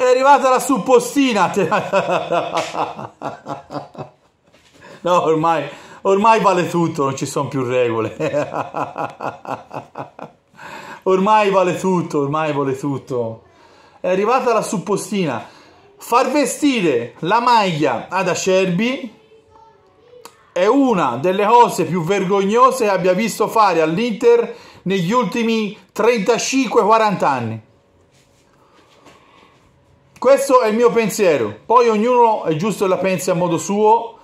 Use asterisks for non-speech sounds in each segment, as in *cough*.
È arrivata la suppostina. *laughs* No, ormai, ormai vale tutto, non ci sono più regole. *laughs* Ormai vale tutto, ormai vale tutto. È arrivata la suppostina. Far vestire la maglia ad Acerbi è una delle cose più vergognose che abbia visto fare all'Inter negli ultimi 35-40 anni. Questo è il mio pensiero. Poi ognuno è giusto la pensa a modo suo.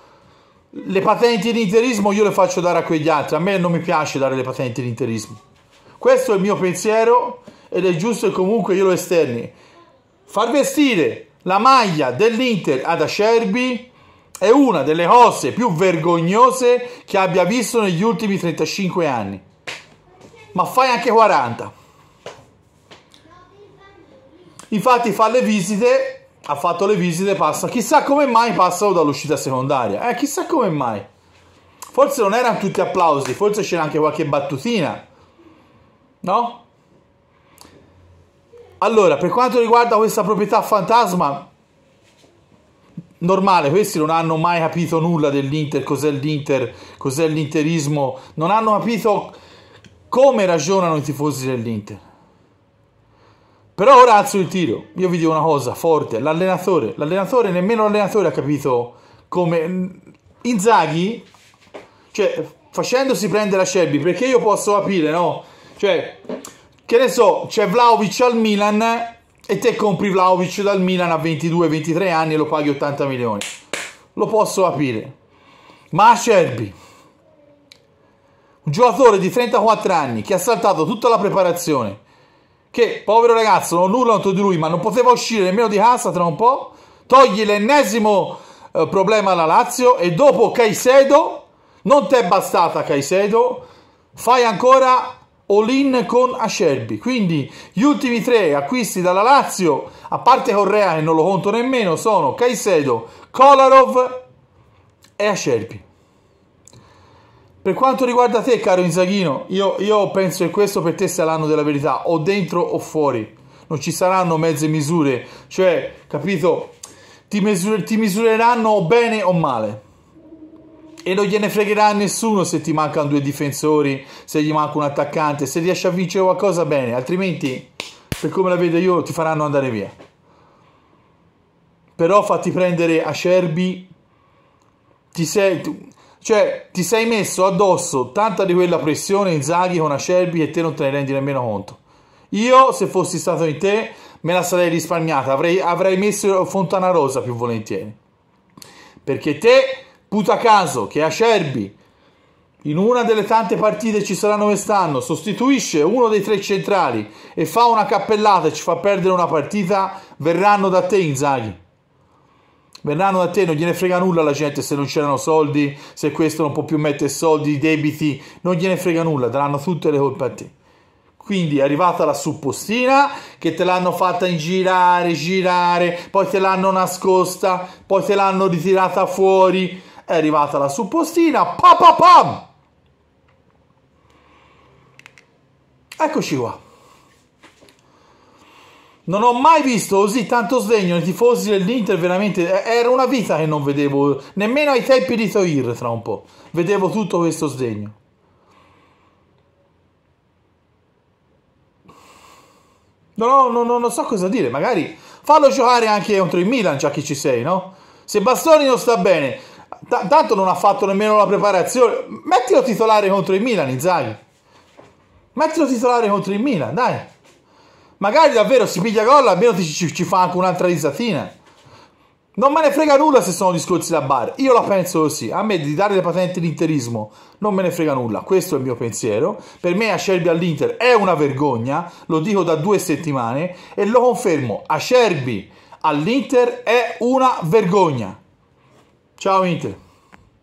Le patenti di interismo io le faccio dare a quegli altri. A me non mi piace dare le patenti di interismo. Questo è il mio pensiero ed è giusto che comunque io lo esterni. Far vestire la maglia dell'Inter ad Acerbi è una delle cose più vergognose che abbia visto negli ultimi 35 anni. Ma fai anche 40. Infatti fa le visite, ha fatto le visite, passa. Chissà come mai passano dall'uscita secondaria. Eh, chissà come mai. Forse non erano tutti applausi, forse c'era anche qualche battutina. No? Allora, per quanto riguarda questa proprietà fantasma, normale, questi non hanno mai capito nulla dell'Inter, cos'è l'Inter, cos'è l'interismo, non hanno capito come ragionano i tifosi dell'Inter. Però ora alzo il tiro, io vi dico una cosa forte, l'allenatore, l'allenatore, nemmeno l'allenatore ha capito come Inzaghi, cioè facendosi prendere a Shelby, perché io posso capire, no? Cioè, che ne so, c'è Vlaovic al Milan e te compri Vlaovic dal Milan a 22-23 anni e lo paghi 80 milioni. Lo posso capire. Ma a Shelby, un giocatore di 34 anni che ha saltato tutta la preparazione, che, povero ragazzo, non ho nulla contro di lui, ma non poteva uscire nemmeno di casa tra un po', togli l'ennesimo eh, problema alla Lazio e dopo Caicedo, non ti è bastata Caicedo, fai ancora all-in con Acerbi. Quindi gli ultimi tre acquisti dalla Lazio, a parte Correa che non lo conto nemmeno, sono Caicedo, Kolarov e Acerbi. Per quanto riguarda te, caro Inzaghino, io, io penso che questo per te sia l'anno della verità, o dentro o fuori. Non ci saranno mezze misure, cioè, capito? Ti, misur- ti misureranno o bene o male. E non gliene fregherà a nessuno se ti mancano due difensori, se gli manca un attaccante, se riesci a vincere qualcosa bene, altrimenti, per come la vedo io, ti faranno andare via. Però fatti prendere acerbi, ti sei, cioè, ti sei messo addosso tanta di quella pressione Inzaghi con Acerbi e te non te ne rendi nemmeno conto. Io, se fossi stato in te, me la sarei risparmiata, avrei, avrei messo Fontana Rosa più volentieri. Perché te, puta caso, che Acerbi in una delle tante partite ci saranno quest'anno, sostituisce uno dei tre centrali e fa una cappellata e ci fa perdere una partita, verranno da te Inzaghi. Verranno da te, non gliene frega nulla la gente se non c'erano soldi, se questo non può più mettere soldi, debiti, non gliene frega nulla, daranno tutte le colpe a te. Quindi è arrivata la suppostina che te l'hanno fatta ingirare, girare, poi te l'hanno nascosta, poi te l'hanno ritirata fuori. È arrivata la suppostina, pa pa pam! Eccoci qua. Non ho mai visto così tanto sdegno nei tifosi dell'Inter, veramente era una vita che non vedevo, nemmeno ai tempi di Toir tra un po', vedevo tutto questo sdegno. No, no, no, non so cosa dire, magari fallo giocare anche contro il Milan, già che ci sei, no? Se Bastoni non sta bene, t- tanto non ha fatto nemmeno la preparazione, mettilo titolare contro il Milan, Inzaghi. Mettilo titolare contro il Milan, dai. Magari davvero si piglia gol, almeno ci, ci, ci fa anche un'altra risatina. Non me ne frega nulla se sono discorsi da bar. Io la penso così. A me di dare le patenti all'interismo non me ne frega nulla. Questo è il mio pensiero. Per me Acerbi all'Inter è una vergogna. Lo dico da due settimane e lo confermo. Acerbi all'Inter è una vergogna. Ciao Inter.